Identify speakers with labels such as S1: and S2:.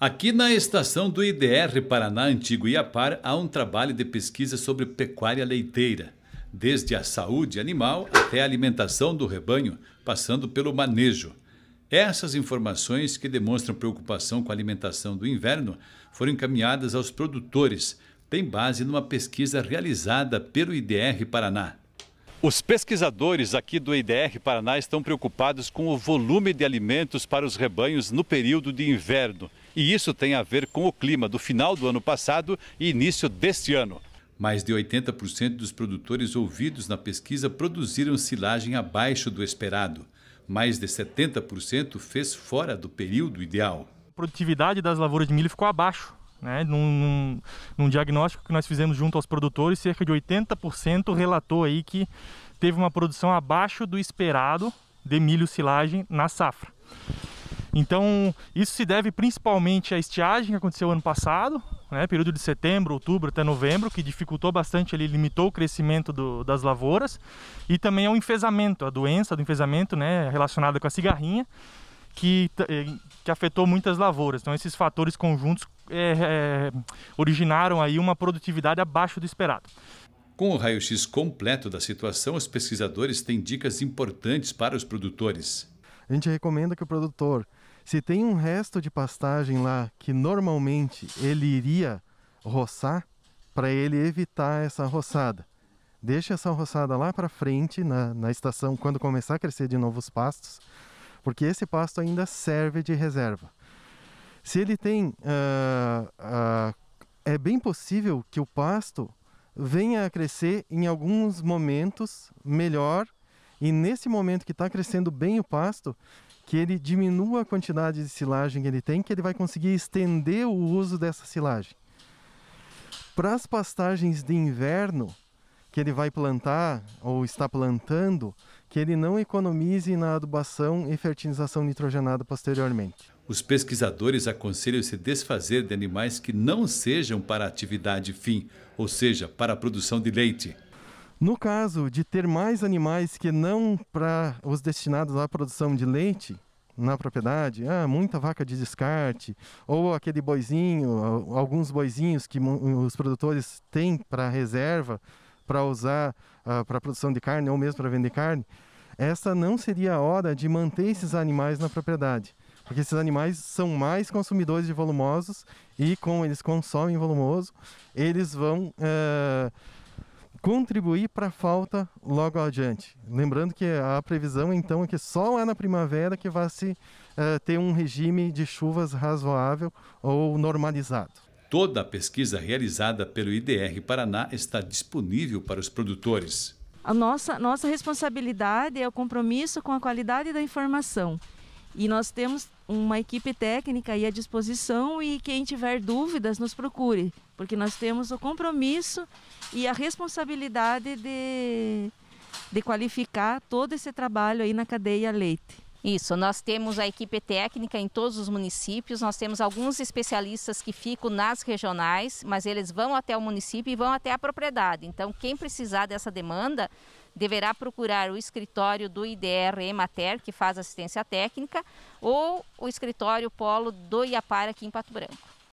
S1: Aqui na estação do IDR Paraná Antigo Iapar há um trabalho de pesquisa sobre pecuária leiteira, desde a saúde animal até a alimentação do rebanho, passando pelo manejo. Essas informações que demonstram preocupação com a alimentação do inverno foram encaminhadas aos produtores, tem base numa pesquisa realizada pelo IDR Paraná. Os pesquisadores aqui do IDR Paraná estão preocupados com o volume de alimentos para os rebanhos no período de inverno. E isso tem a ver com o clima do final do ano passado e início deste ano. Mais de 80% dos produtores ouvidos na pesquisa produziram silagem abaixo do esperado. Mais de 70% fez fora do período ideal.
S2: A produtividade das lavouras de milho ficou abaixo né? Num, num, diagnóstico que nós fizemos junto aos produtores, cerca de 80% relatou aí que teve uma produção abaixo do esperado de milho silagem na safra. Então, isso se deve principalmente à estiagem que aconteceu ano passado, né? período de setembro, outubro até novembro, que dificultou bastante, ele limitou o crescimento do, das lavouras, e também ao enfesamento, a doença do enfesamento né? relacionada com a cigarrinha, que, eh, que afetou muitas lavouras. Então, esses fatores conjuntos é, é, originaram aí uma produtividade abaixo do esperado.
S1: Com o raio-x completo da situação, os pesquisadores têm dicas importantes para os produtores.
S3: A gente recomenda que o produtor, se tem um resto de pastagem lá que normalmente ele iria roçar, para ele evitar essa roçada. deixe essa roçada lá para frente, na, na estação, quando começar a crescer de novos pastos, porque esse pasto ainda serve de reserva. Se ele tem. Uh, uh, é bem possível que o pasto venha a crescer em alguns momentos melhor, e nesse momento que está crescendo bem o pasto, que ele diminua a quantidade de silagem que ele tem, que ele vai conseguir estender o uso dessa silagem. Para as pastagens de inverno, que ele vai plantar ou está plantando, que ele não economize na adubação e fertilização nitrogenada posteriormente.
S1: Os pesquisadores aconselham se desfazer de animais que não sejam para atividade fim, ou seja, para a produção de leite.
S3: No caso de ter mais animais que não para os destinados à produção de leite na propriedade, ah, muita vaca de descarte, ou aquele boizinho, alguns boizinhos que os produtores têm para reserva, para usar uh, ah, para produção de carne ou mesmo para vender carne, essa não seria a hora de manter esses animais na propriedade. Porque esses animais são mais consumidores de volumosos e, como eles consomem volumoso, eles vão eh, contribuir para a falta logo adiante. Lembrando que a previsão, então, é que só lá na primavera que vai se eh, ter um regime de chuvas razoável ou normalizado.
S1: Toda a pesquisa realizada pelo IDR Paraná está disponível para os produtores.
S3: A nossa, nossa responsabilidade é o compromisso com a qualidade da informação. E nós temos uma equipe técnica aí à disposição e quem tiver dúvidas nos procure, porque nós temos o compromisso e a responsabilidade de, de qualificar todo esse trabalho aí na cadeia leite. Isso, nós temos a equipe técnica em todos os municípios, nós temos alguns especialistas que ficam nas regionais, mas eles vão até o município e vão até a propriedade. Então, quem precisar dessa demanda deverá procurar o escritório do IDR
S1: Emater, que faz assistência técnica, ou o escritório Polo do Iapara aqui em Pato Branco.